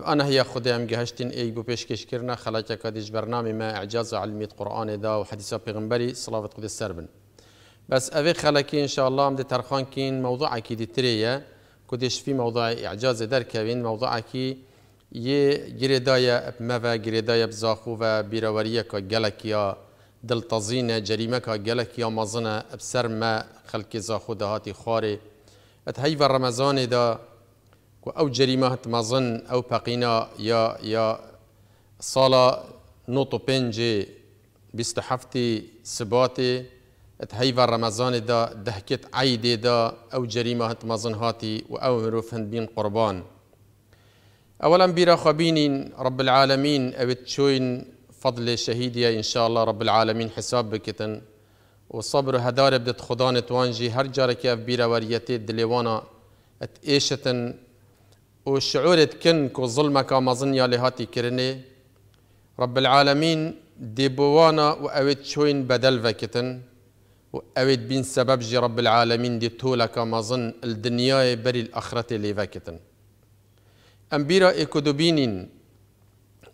انا هي خدي أم جهشتين أي بو پیشکش كرنا خلاك کدیش برنامه ما اعجاز علمية قرآن دا و حدیث پیغمبری صلوات قدس سر بس أبي خلاك ان شاء الله هم ترخان كين موضوع کی تريا کدیش في موضوع اعجاز در کوین موضوع کی یه گریدای موا گریدای بزاخو و بیروریه که گلکیا دل تزین جریمه که گلکیا مزنه بسر ما خلک زاخو دهاتي خاري ات هی رمضان دا كو او جريمة تمازن أو باقينا يا يا صالة نوتو بنجي بيستحفتي سباتي تهيفا رمضان دا دهكت عيدي دا أو جريمة تمازن هاتي او هروف هندين قربان أولا بيرا خبينين رب العالمين او تشوين فضل شهيدية إن شاء الله رب العالمين حساب بكتن وصبر هدار بدت خدان توانجي هر جارك أف بيرا وريتي دليوانا ات ايشتن و شعورت کن كو ظلمه کا مزنیا لهاتی کرنه رب دي بوانا و اويت شوين بدل وکتن و اويت بين سبب جي رب العالمين دي طولة کا مزن الدنیا الاخرة الاخرت لي وکتن امبیرا ایکو كو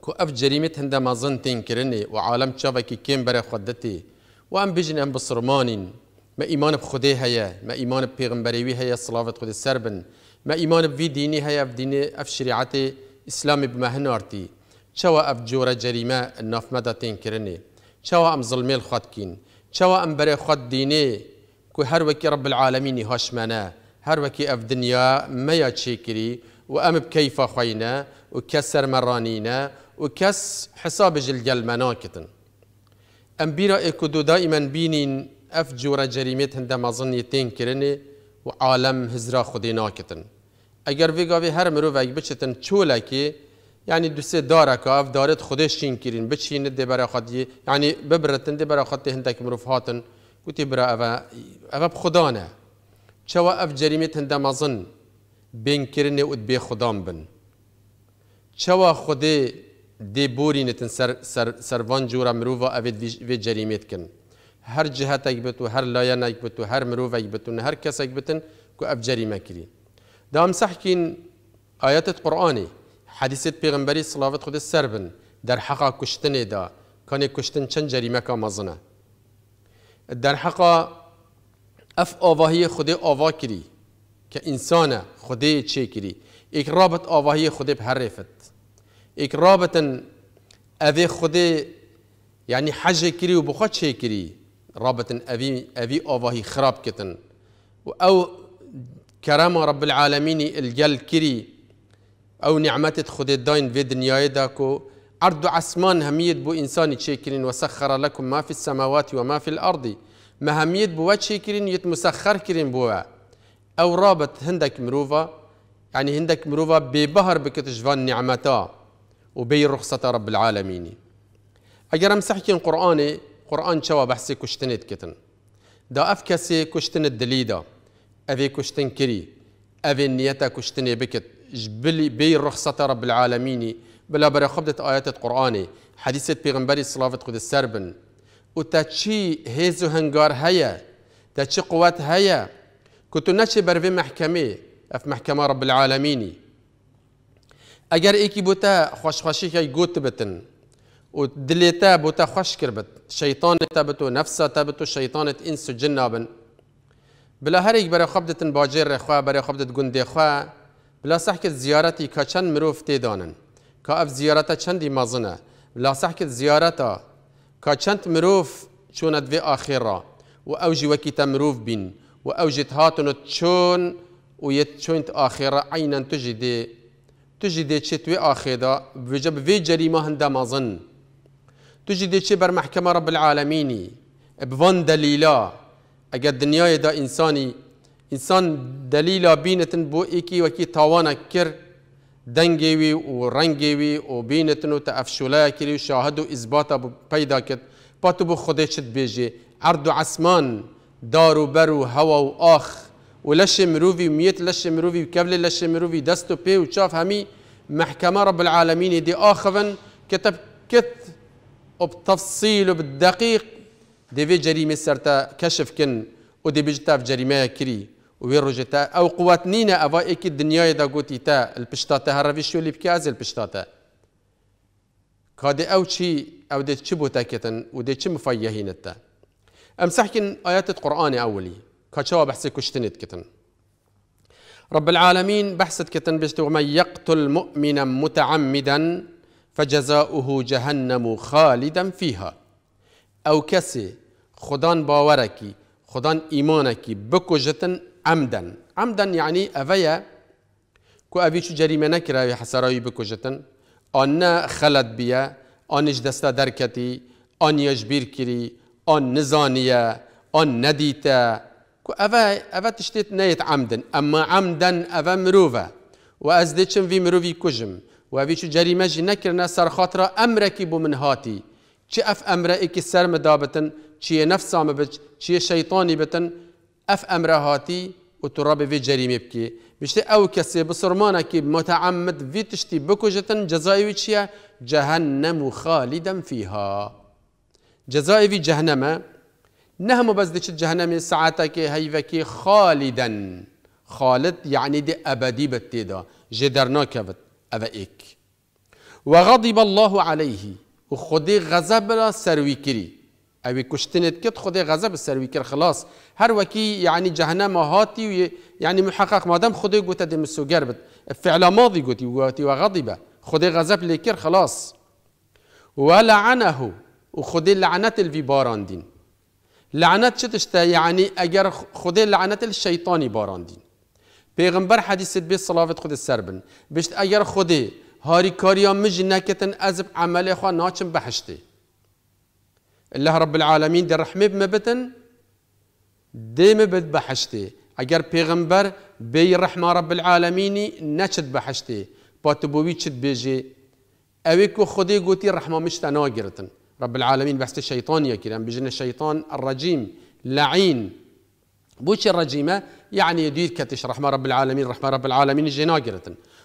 کو اف جريمة هنده مزن تين كرني و عالم چاوکی کم بره خدتي و ام بجن ام بصرمانين ما ايمان بخده هيا ما ايمان ببيغمبريوي هيا صلافة خد السربن ما ایمان بوی دینی هیا في دین اف شریعت اسلام بمهنارتی چوا اف جور جریمه نافمدا مدى تنكرني چوا ام ظلمی الخواد کین ام بره خود دینی که هر وکی رب العالمینی هاشمانه هر وکی اف دنیا میا چیکری و ام بکیفا خوینه و کسر وكس و کس حساب جلگل مناکتن ام بیرا اکدو دائما بینین اف جور جریمت هنده مظنی تین و عالم هزرا خودی ناکتن اگر وی گاوی هر مرو وگ بچتن چوله که یعنی دو سه داره که اف دارد خودش چین کرین بچین دی برا خود یعنی ببرتن دی برا خود هندک مروف هاتن گوتی برا اوا اوا خدا نه چوا اف جریمت هنده مزن بین کرنه اد بی خدام بن چوا خودی دی بورینتن سر سر وان جورا مروفا اوید دی جریمت تکن هر جهتک بتو هر لا بتو هر مروفک بتون هر کس بتن کو اف جریمه کری دام سحکین آیات قرآنی حدیث پیغمبری صلوات خود سربن در حقا کشتن دا کانه کشتن چند جریمه کا مزنه در حقا اف آواهی خود آوا کری که انسان خود چه کری ایک رابط آواهی خود به هر رفت ایک رابطن خود یعنی حج کری و بخواد چه کری رابطن أبي أبي هي خراب كتن أو كرامة رب العالمين الجل كري أو نعمة خد الدين في دنيا داكو عرض عسمان هميت بو إنسان تشيكرين وسخر لكم ما في السماوات وما في الأرض ما هميت بو تشيكرين يتمسخر كرين بوا أو رابط هندك مروفا يعني هندك مروفا ببهر بكتشفان نعمتا وبي رخصة رب العالمين أجرم أمسحكين قرآني قرآن چوا بحثی کشتنید کتن دا اف کسی کشتن دلی دا اوی کشتن کری اوی نیتا کشتنی بکت جبلی بی رخصت رب العالمینی بلا برا خبدت آیات قرآنی حدیثت پیغمبری صلافت خود سربن و تا چی هیز و هنگار هیا تا چی قوات هیا كنت نشي برفي محكمة أف محكمة رب العالمين أجر إيكي بوتا خوش خوشي كي جوت بتن ودلي تاب وتخش كربت شيطان تابتو نفسه تابتو شيطان انس جنابن بلا هريك برا خبدة باجير رخوا برا خبدة گندي خوا بلا صحك زيارتي كاچن مروف تيدانن كاف زيارتا چندي مازنه بلا صحك زيارتا كاچند مروف چوند في آخرة وأوجي اوجي وكي تمروف بين وأوجي اوجي تهاتن تشون و يتشونت آخرة عينا تجدي تجدي تجي آخرة بجب في جريمة هندا مازن توجي ديتشي بر محكمة رب العالمين بفان دليلا اگر دنیای دا انسانی انسان دلیلا بینتن بو ایکی وکی تاوانا کر دنگی وی و رنگی و بینتن و تأفشولا کری و شاهد و اثباتا پیدا کد پاتو بو خودی چت بیجی عرض و عصمان دار و بر و هوا و آخ و لش مروفی و میت لش مروفی و کبل لش مروفی دست و پی و چاف همی محکمه رب العالمین دی آخوان کتب کت وبتفصيل وبالدقيق ديفي جريمة سرتا كشف كن ودي بجتاف جريمة كري ويروج او قوات نينا افايك الدنيا دا قوتي تا البشتاتا هرفي شو اللي بكاز البشتاتا كادي او شي او دي تشبو تاكتن ودي تشم فايهين التا امسح كن ايات القران اولي كاتشوا بحسي كشتنت كتن رب العالمين بحثت كتن بشتو من يقتل مؤمنا متعمدا فجزاؤه جهنم خالدا فيها او كسي خدان باوركي خدان ایمانکی بكوجتن عمدا عمدا يعني اویا كو ابي شو جريمه نکره حسرایی بکجتن آن انا خلط بيا آنش دسته دركتي آن يجبير كري آن نزانیه آن نديتا كو اوا اوا تشتيت نيت عمدا اما عمدا افا مروفا وازدتشم في مروفي كجم و اویچو جریمه جی نکرنه سر خاطره امرکی بو من هاتی چه اف امره ایکی سر مدابتن چیه نفسامه بج چیه شیطانی بتن اف امر هاتی و تو رابه وی جریمه بکی بشتی او کسی بسرمانه که متعمد وی تشتی بکجتن جزای وی چیه جهنم خالدا فیها جزای وی جهنمه نهم بس دي جهنم ساعتك هيفك خالدا خالد يعني دي أبدي بتيدا جدرنا كفت ئەە وغضب الله عليه وخدي خودی غضب را سروی أبي كشتنت كت خدي غضب سروی خلاص هر وكي يعني جهنم هاتي يعني محقق مادم خودی گوته دی مسوگر بد فعلا ماضي قوتي گوتی و خدي غضب لیکر خلاص ولعنه وخدي خودی لعنت الوی باراندین لعنت شتشتا يعني اجر اگر خودی لعنت الشیطانی پیغمبر حدیثت به صلافت خود سربن بشت اگر خودی هاری کاریا مج نکتن از عمل خوا ناچم بحشتی الله رب العالمین در رحمه بمبتن دیم بد بحشتی اگر پیغمبر بی رحمه رب العالمینی نچد بحشتی پاتبوی چد بیجی اوی کو خودی گوتی رحمه مشتا ناگرتن رب العالمین بحث شیطانیه کرن بجن شیطان الرجیم لعین بوش الرجیمه يعني يدير كتش رحمة رب العالمين رحمة رب العالمين جناجرة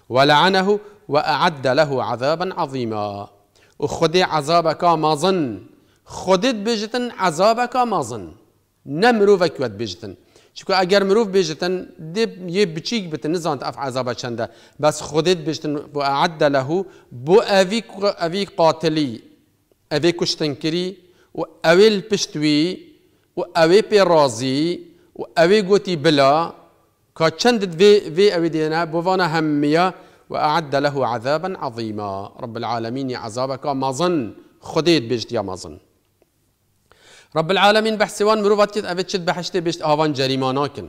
ولعنه وأعد له عذابا عظيما وخدي عذابك ما ظن خودت بجتن عذابك ما ظن نمروفك ود بيجتن چونکە أجر مروف بێژتن یە بچیک بتن نزانت ئەف شندا بس بەس خودت وأعد له بو لەهوو بۆ قاتلي ئەوی شتنكري وأويل بشتوي و ئەوێ و وأوي گوتی بلا كاتشند في في أوي دينا بوفانا هەممیە وأعد له عذابا عظيما رب العالمين عذابك ما ظن بێشتیا مەزن. رب العالمین بەحسیوان مرۆڤات کرد ئەوێت چت أبيت شد بحشتي ئاوان آوان جريماناكن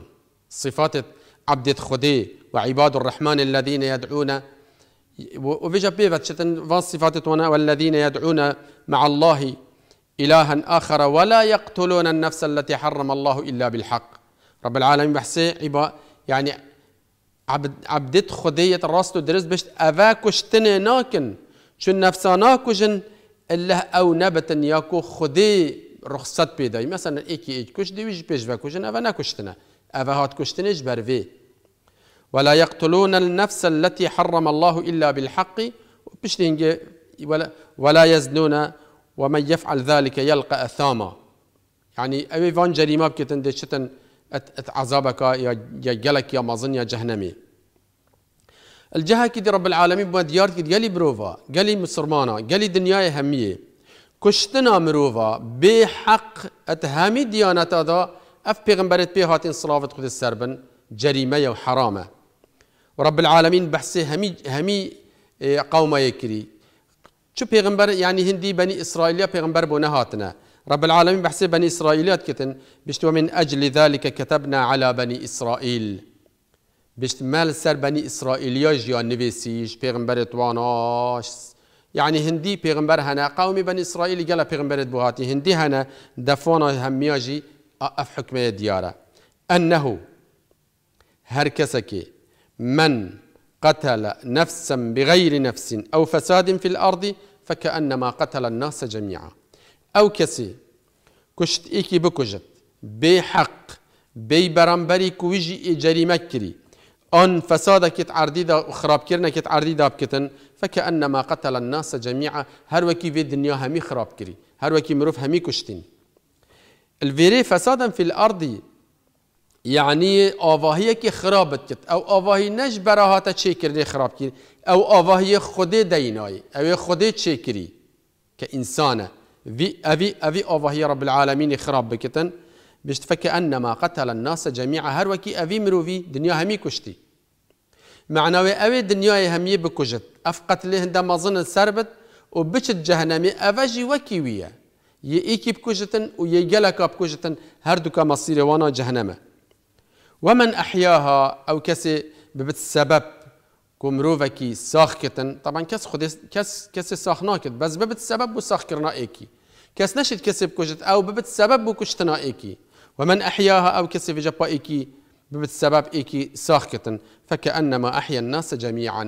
صفات عبدت خدي وعباد الرحمن الذين يدعون وفيجا بيفت شتن فان صفات وانا والذين يدعون مع الله إلها آخر ولا يقتلون النفس التي حرم الله إلا بالحق رب العالمين بحسي عبا يعني عبد عبدت خودیت ڕاست و درست بشت ئەڤ کوشتنێ ناکن چون نەفسانا کوژن ئەله ئەو نەبەتن یاکو خودی ڕخسەت پێدای يعني مەسەن ئێکی ئیک کوش دیویش پێشڤە أفا ناكوش تنا أفا هات کوشتنێش بەرێ ولا يقتلون النفس التي حرم الله إلا بالحق بشتينجي ولا, ولا يزنون ومن يفعل ذلك يلقى أثاما يعني أبي فان جريمة بكتن دي شتن عذابك يا جلك يا مظن يا جهنمي الجهة كده رب العالمين بما ديار كده يلي بروفا يلي مسرمانا يلي دنيا همية كشتنا مروفا بحق اتهامي ديانتا دا اف بيغمبرت بي هاتين صلاة خود السربن جريمة وحرامة ورب العالمين بحسي همي همي إيه، قوم يكري شو بيغمبر يعني هندي بني اسرائيل بيغمبر بونهاتنا هاتنا رب العالمين بحسب بني إسرائيليات كتن بشت ومن أجل ذلك كتبنا على بني إسرائيل بشت مال سر بني إسرائيلياج يا نبيسيش بيغمبر تواناش يعني هندي بيغمبر هنا قومي بني إسرائيل قال بيغمبر بوهاتي هندي هنا دفونا يجي أف حكمة ديارة أنه هركسك من قتل نفسا بغير نفس أو فساد في الأرض فكأنما قتل الناس جميعا ئەو کەسی کوشتئیکی بکوژت حق بەی برانبری کوویژی جریمه کری ئەن فەسادەکێت عردیدا خراپکردنەکێت عردیدا بکردن فکە ئەن قتل الناس ناسە هر وکی بێ دنیا همی خراب کری وکی مروف همی کشتین الفيري فسادا في الأرض يعني آواهی كي خراب کت أو آواهي نش براهاتا کرده خراب کرد أو آواهی خودي دینای أو کری تشيكري كإنسانة في أبي أبي أوفا هي رب العالمين خراب بكتن بيشتفك أنما قتل الناس جميعا هروكي أبي مروفي دنيا همي كشتي معنى أبي دنيا همي بكجت أف قتله عندما ظن سربت وبشت جهنمي أفجي وكي ويا يئيكي بكجتن ويجلك بكجتن هر دوكا مصيري وانا جهنمه ومن أحياها أو كسي ببت السبب کو مروفکی ساخ کتن طبعا کس خود کس کس ساخ ناکد بس ببت سبب و ساخ کرنا ایکی کس نشد کسی بکشت او ببت سبب و کشتنا ایکی و من احیاها او کسی بجپا ایکی ببت سبب ایکی ساخ کتن فکأنما احیا الناس جمیعا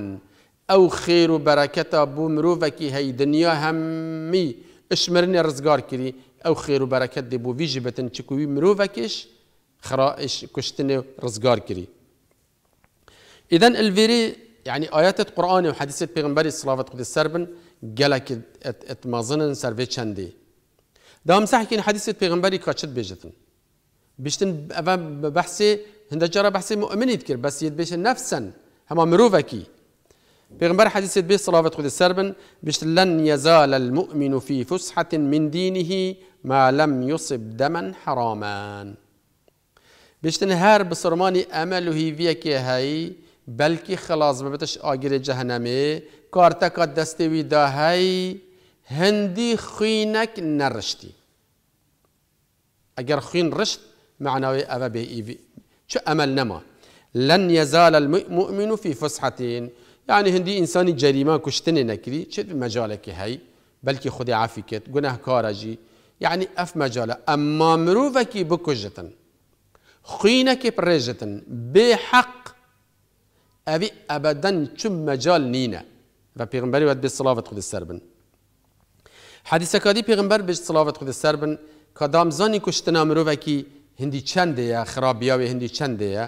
او خیر و برکتا بو مروفکی هی دنیا همی اشمرنی رزگار کری او خیر و برکت دی بو ویجی بتن چکوی مروفکش خرائش کشتن رزگار کری اذن الفيري يعني القرآن قرآن و حدیث پیغمبری صلوات خود سربن جلك اتمازنن سروی چندی دام صح كين حديث حدیث كاتشت بيجتن بيشتن أبا بحسي هندا هنده جرا بحثی مؤمنید کرد بس ید بیشن نفسن هما بيغمبري حديث حدیث صلى الله عليه سربن بيشت لن يزال المؤمن في فسحة من دينه ما لم يصب دما حراما بيشتن هار بصرماني امل و فيك هاي بلکی خلاص ببتش آگر جهنمه کارتکا دستوی دا هی هندی خینک نرشتی اگر خین رشت معناوی او بی ایوی چو عمل نما لن يزال المؤمن في فسحة يعني هندي إنساني جريمة كشتني نكري شد مجالك هاي بلكي خدي عافيكت جناه كارجي يعني أف مجالة أما مروفك بكجتن خينك برجتن بحق أبي ابدا چون مجال نينا فبيغمبر يود باید به السربن حديث سر بيغمبر حدیث کادی پیغمبر السربن كدام زاني كشتنا بن كي هندي کشتنا مروکی هندی چنده یا خرابیا و هندی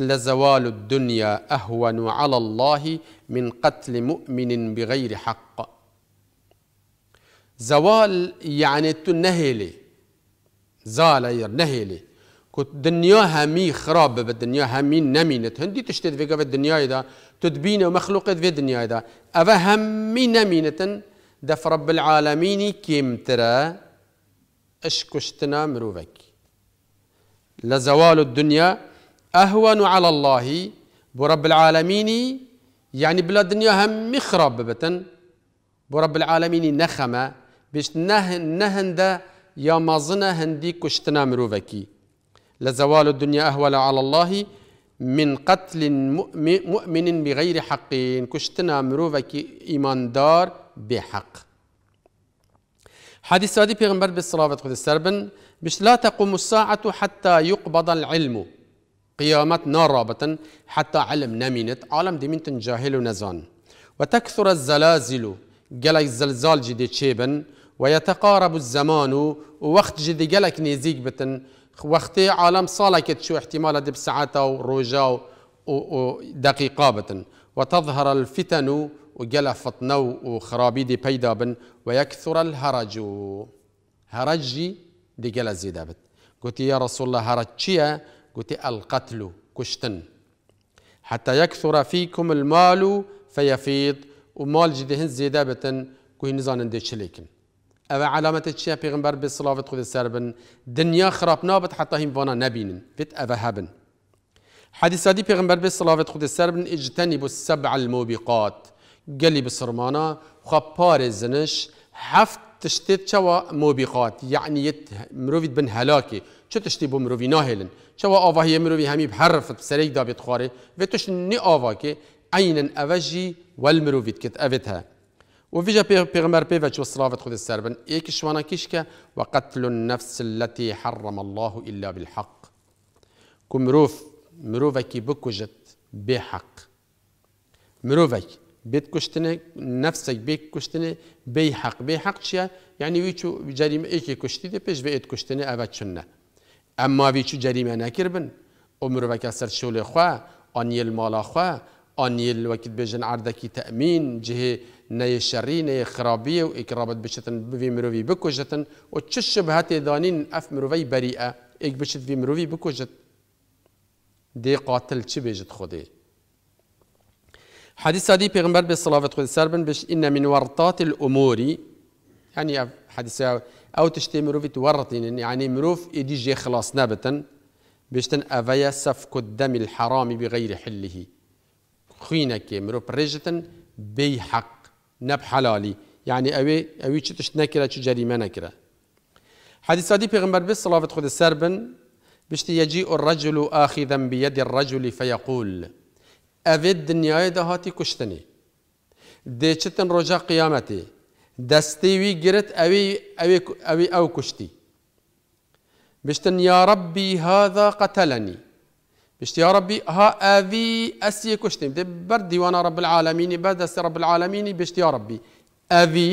لزوال الدنيا أهون على الله من قتل مؤمن بغير حق زوال يعني تنهيلي زال ير نهيلي كنت دنيا همي خراب بالدنيا همي نمينت هندي تشتد في قبل الدنيا إذا تدبين ومخلوقات في الدنيا إذا أفا همي نمينة دف رب العالمين كيم ترى أشكشتنا مروفك لزوال الدنيا أهون على الله برب العالمين يعني بلا دنيا همي خراب بتن برب العالمين نخمة بيش نهن نهن دا يا مازنا هندي كشتنا مروفكي لزوال الدنيا أهول على الله من قتل مؤمن بغير حق كشتنا مروفك إيمان دار بحق حديث سادي پیغمبر به صلوات خود السربن بش لا تقوم الساعة حتى يقبض العلم قيامت رابطا حتى علم نمينت عالم دمينت جاهل ونزان وتكثر الزلازل جلك زلزال جدي تشيبن ويتقارب الزمان ووقت جدي جلك نيزيك بتن وقتی عالم سالا که تشو احتمال دب ساعتا و روجا و دقيقة بتن و تظهر الفتن و گل فتنه و خرابی دی پیدا بن و یکثر الهرج و هرجی دی گل زیده بت گوتی یا رسول الله هرج چیه؟ گوتی القتل کشتن حتى يكثر فيكم المال فيفيض ومال جدهن زيدا بتن كوي نزان دي شليكن او علامت چیه پیغمبر به صلوات خود سر بن دنیا خراب نابد حتی هم وانا نبینن فت او هبن حدیث دی پیغمبر به صلوات خود سر بن اجتنب السبع الموبقات گلی بسرمانا پار زنش هفت تشتت چوا موبقات یعنی یت مروفي بن هلاکی چو تشتی بو مروفي ناهلن چوا آواهی هي همی همي بحرفت بسريك دابت خاري وتش ني آوا كي عينا أوجي والمروفيت كت أفتها وفيجا بيغمر بيفا شو صرافت خذ السربن إيك شوانا كيشكا وقتل النفس التي حرم الله إلا بالحق كمروف مروفك بكجت بحق مروفك بيت كشتني نفسك بيت كشتني بيحق بيحق شيا يعني ويشو جريمة إيك كشتي دي بيش بيت كشتني أبات شنة أما ويشو جريمة ناكربن ومروفك أسر شولي خواه أنيل مالا خواه آنیل وکیل بیژن عردکی تأمین جه نه شری نه و اکرابت بشتن بی مروی بکشتن و چه شبهت دانین اف مروی بریه اگ بشت بی مروی بکشت دی قاتل چه بیجت خودی حديث هذه پیغمبر به صلوات خود بش ان من ورطات الامور يعني حديث او تشتي مروف تورط يعني مروف يدي جي خلاص نابتا بشتن افيا سفك الدم الحرام بغير حله خوينك مروف برجتن بي حق نب حلالي يعني اوي اوي تشتش نكره چه جريمه نكره حديث عدي پیغمبر بس صلاة خود سربن بشتي يجيء الرجل آخذا بيد الرجل فيقول اوي الدنيا دهاتي كشتني دي چتن رجا قيامتي دستي وي گرت اوي اوي اوي او كشتي بشتن يا ربي هذا قتلني بشتي يا ربي ها أذي أسي كشتم دي بردي وانا رب العالمين بدس رب العالمين بشتي يا ربي أذي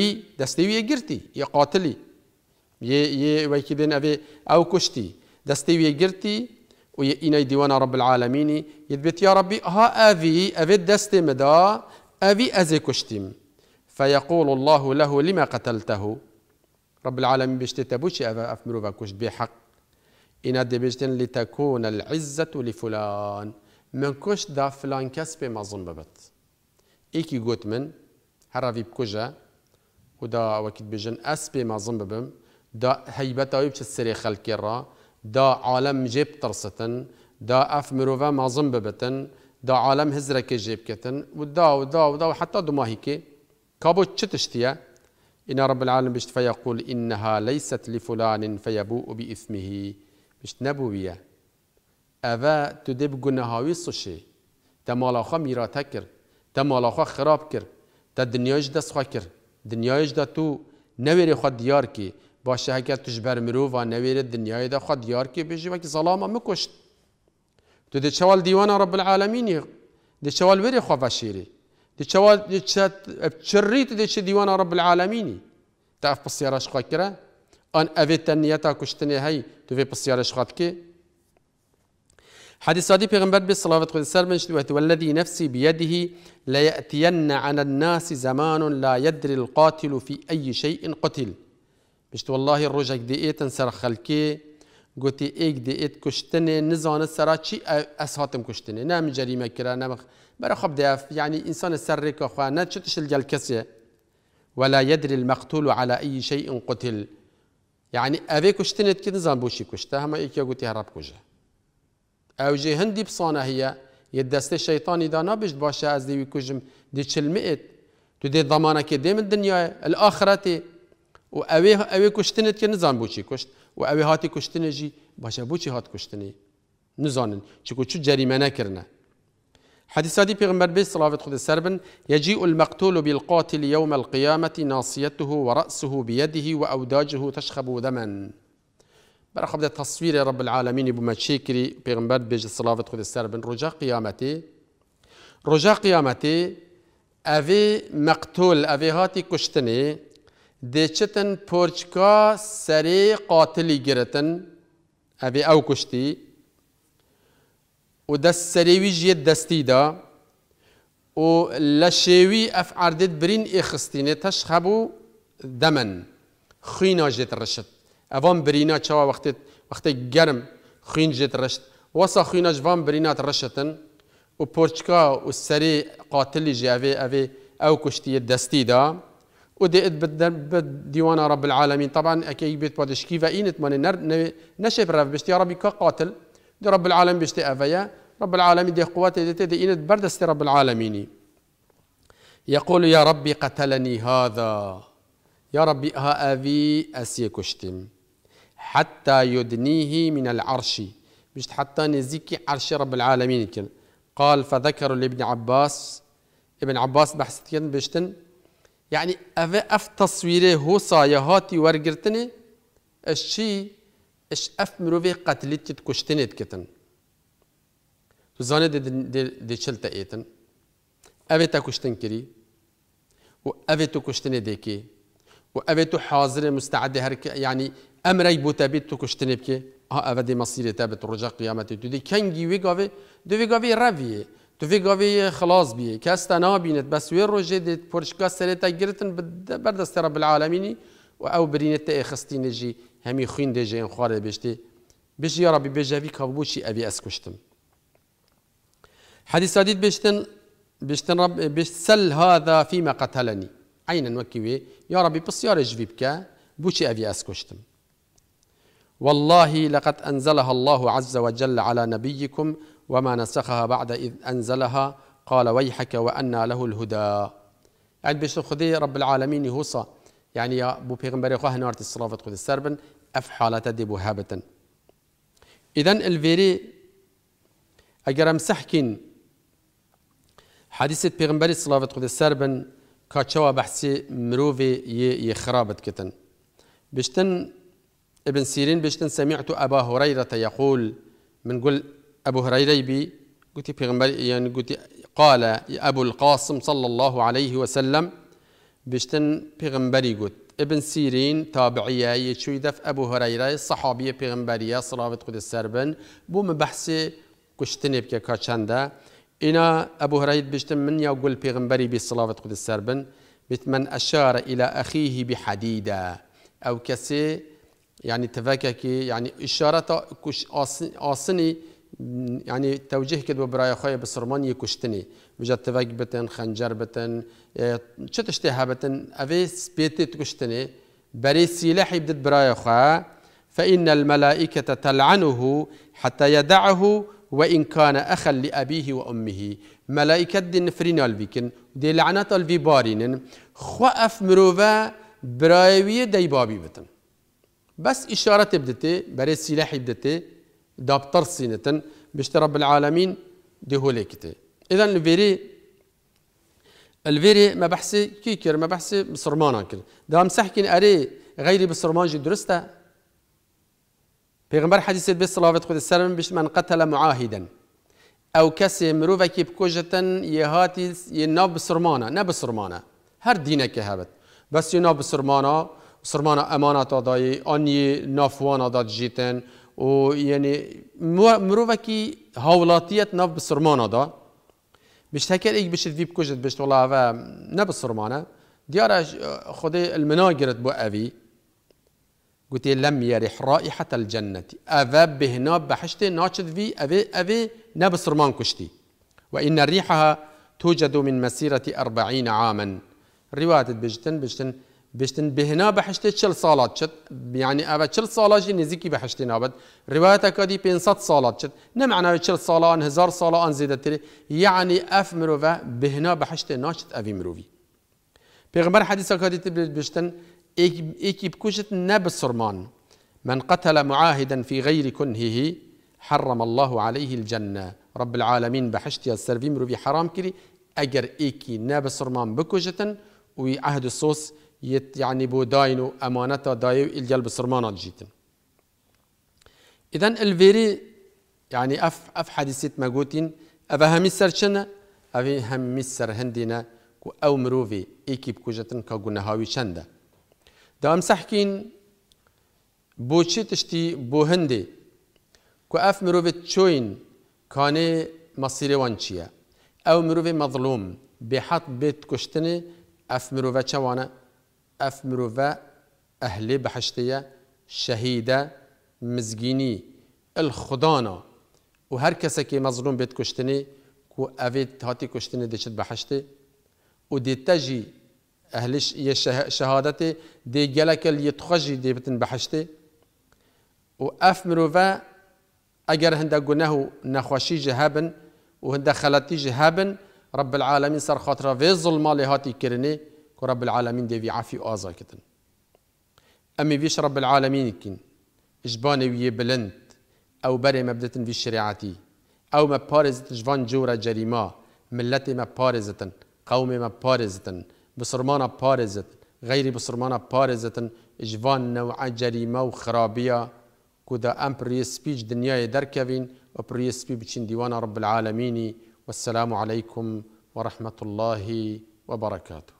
يا قاتلي يا ي ي بين أبي أو كشتي جرتي وي ويأيني ديوانا رب العالمين يثبت يا ربي ها أذي أذي دستي مدا أذي أزي كشتم فيقول الله له لما قتلته رب العالمين بشتي تبوشي أفمرو بكشت بحق inaad dibijtin li takuna l-izzatu li fulan منكوش دا فلان كسبي ما ظن ببت إيكي قوت من هرافي بكجا ودا وقت بجن أسبي ما ظن ببم دا هيبتا ويبش السري خلقي را دا عالم جيب ترستن دا أف مروفا ما ظن ببتن دا عالم هزركي جيب كتن ودا ودا ودا وحتى دما هيكي كابو تشتيا إن رب العالم بيشت فيقول إنها ليست لفلان فيبوء بإثمه مش نبوية أفا تدب جنهاوي سوشي تمالا خا ميراتا كر تمالا خا خراب كر تا دنياج دست خا كر دنياج دا تو نويري خا ديار كي باشه اگر توش برمرو و نويري دنياي دا خا ديار كي بيجي وكي ظلاما مكشت تو دي شوال ديوان رب العالمين دي شوال ويري خا فشيري دي شوال دي شريت دي شديوان رب العالمين تعرف بصيراش خا كره ان اوی تنیتا كشتني هی تو في پسیارش خواد حديث سادي پیغمبر بي صلاة خود سر من شدوه والذي نفسي بيده لا ليأتين عن الناس زمان لا يدري القاتل في أي شيء قتل بشت والله الرجك دئيت إيه سر خلكي قلت ايك دئيت إيه كشتني نزان السرا چي اسهاتم كشتني نعم جريمة كرا نعم برا خب ديف يعني انسان السر ريك اخوان نتشتش نعم الجل ولا يدري المقتول على أي شيء قتل يعني اوي كشتنت كي نزان بوشي كشتا هما ايكيا قوتي هرب كوجه او جي هندي بصانا هي يدست الشيطان إذا بجد باشا از دي كوجم دي تشلمئت تو دي ضمانه كي دي من الدنيا الاخرتي و اوي اوي كشتنت كي نزان بوشي كشت و اوي هاتي كشتنجي باشا بوشي هات كشتني نزانن چكو چو جريمه نكرنه حديث حديثات پیغمبر صلى الله عليه وسلم يجيء المقتول بالقاتل يوم القيامة ناصيته ورأسه بيده وأوداجه تشخب دما برخب ده تصوير يا رب العالمين بما تشكري پیغمبر صلى الله عليه وسلم رجاء قيامتي رجاء قيامتي أفي مقتول أفي هاتي كشتنه دچتن پرچکا سري قاتلي گرتن أفي او كشتي و سریوی جید دستی دا و لشیوی اف ئەف عردت برین ئێخستینێ تەش هەبوو دەمن خوینا جید رشد اوان برینا چوا وقتی وقت گرم خوین جید رشد واسا خوینا جوان برینا ڕشتن و پرچکا و سری قاتلی ژیاوێ ئەوێ ئەو و دەستیدا ودئت دیوان رب العالمين طبعا اكيد بيت بادشكي فاينت من نر نشف رف بشتي ربي كقاتل دي رب العالمين بيشتي أفيا رب العالمين دي قواتي دي تدي إنت بردستي رب العالمين يقول يا ربي قتلني هذا يا ربي ها أبي أسي كشتم حتى يدنيه من العرش مش حتى نزيكي عرش رب العالمين كن قال فذكر لابن عباس ابن عباس بحثت كن بشتن يعني أفا أف تصويره هو صايهاتي ورقرتني الشي اش اف مروفي قتلیت کشتنید كتن تو زانه دي دی, دی چلتا ايتن اوه تا كشتن كري و اوه تو كشتن ديكي و اوه تو حاضر مستعد هر يعني امری بوتا بيت تو كشتن بكي ها آه، اوه دي مصیر تابت رجا قيامتي تو دي کنگی وی گاوه دو وي گاوه رویه تو وي قوي خلاص بيه كاس تنابينت بس وين دي بورشكا سريتا جرتن بردست رب العالمين و ئەو إيه خستی نجی همی خوین دەژێن خوارێ بێشتێ بژی ڕبی بێژاوی کابووشی ئەبی از کشتم حديث سعديد بيشتن بيشتن رب بيشتسل هذا فيما قتلني عينا وكيوي يا ربي بس يا رجبيبك بوشي أبي أسكشتم والله لقد أنزلها الله عز وجل على نبيكم وما نسخها بعد إذ أنزلها قال ويحك وأنا له الهدى عند بيشتن خذي رب العالمين هوصى يعني يا بو بيغمبري خواه هنارتی صلافت خود السربن اف حالات دي بو هابتن اذن الفيري اجر مسحكين حديثة حديث پیغمبر صلافت السربن كاتشوا بحسي مروفي ي كتن بشتن ابن سيرين بشتن سمعت ابا هريره يقول من قل ابو هريره بي قلت بيغمبري يعني قلت قال ابو القاسم صلى الله عليه وسلم بشتن پیغمبری گوت ابن سیرین تابعیه یچوی دف ابو هریره صحابی پیغمبریه صلاه قدس سربن بو مبحثی کشتنی بکه که إنا أبو هريرة بيشتم من يقول بيغمبري بالصلاة قد السربن بتمن أشار إلى أخيه بحديدة أو كسي يعني تفككي يعني إشارة كش آسني يعني توجيه كدو برايا خويا بسرمان يكشتني بجا بتن خنجر بتن اه، چه ها بتن اوه سبيتي تكشتني بري سلاحي بدت براي خوا فإن الملائكة تلعنه حتى يدعه وإن كان أخا لأبيه وأمه ملائكة دي نفرين البيكن دي لعنات البي بارينن خواف مروفا برايوية دي بابي بتن بس إشارة تبدتي بري سلاحي بدتي دابتر سينتن بشت رب العالمين دي هوليكتي اذا الفيري الفيري ما بحسي كيكر ما بحسي بسرمان كر دام سحكن اري غيري بصرمان جي درسته حديث بس به صلوات خود سلام بش من قتل معاهدا او كسي مروفا كي بکوجتن يهاتي يناب یه ناب بسرمانه نه بسرمانه هر دینه که بس يناب ناب بسرمانه بسرمانه امانت اني آن یه نافوان آداد و يعني مروفا كي هاولاتية ناب بسرمانه دا باش هكا ليك باش تفي بكوجت باش والله هذا نبص رمانه ديارة اه، خدي المناجرة بو أبي قلت لم يرح رائحة الجنة أذا بهنا بحشتي ناشد في أبي أبي نبص رمان كشتي وإن ريحها توجد من مسيرة أربعين عاما رواية بجتن بجتن بشتن بهنا بحشت چل سالات شت يعني أبا چل صالات جي نزيكي بحشت نابد رواية كادي 500 سالات شد نه معنى چل ان هزار سالان زيادة تري يعني أف مروفا بهنا بحشت ناشت أفي مروفي پیغمبر حديث كادي تبلد بشتن ايكي بكوشت نب سرمان من قتل معاهدا في غير كنهه حرم الله عليه الجنة رب العالمين بحشت يا سرفي مروفي حرام كري اگر ايكي نب سرمان بكوشتن وي عهد الصوص يت يعني بو داينو امانتا دايو الجل بسرمانا جيتن إذن الفيري يعني اف اف حديثيت ماجوتين افا همي سرشنا افي همي سر هندنا كو او مروفي إيكي بكوجتن كا غنهاوي شندا دام سحكين بوچی تشتی بو هندی که اف مروفت چوین کانه مصیر وان چیه او مروف مظلوم بحط حد بیت کشتنه اف مروفت چوانه اف مروفا اهلي بحشتيه شهيده مزجيني ئەل خوددانە مظلوم بيت کەسێکی مەزلوم بێت کوشتنی و ئەێ هاتی کوشتنی دەچێت بەحشتێ و دێتەژی ئەهلش شەهادەتێ دێ گەلەکە یتخەژی دێبتن بەحشتێ و ئەف مرۆڤە ئەگەر هەندە گونەه و نەخۆشی ژە جهابن و هەندە خەلەتی ژە رب العالمین سەرخاترا وێ زڵما لێ هاتی کردنی كو رب العالمين دي عافي اوزا كتن أمي فيش رب العالمين كن إجباني ويه بلند أو بري مبدتن في شريعتي أو ما بارزت جوان جورا جريما ملتي ما بارزتن قومي ما بارزتن بصرمانا بارزت غيري بصرمانا بارزتن جوان نوع جريما وخرابية كودا أم بيج دنياي دركفين بي بشين ديوان رب العالمين والسلام عليكم ورحمة الله وبركاته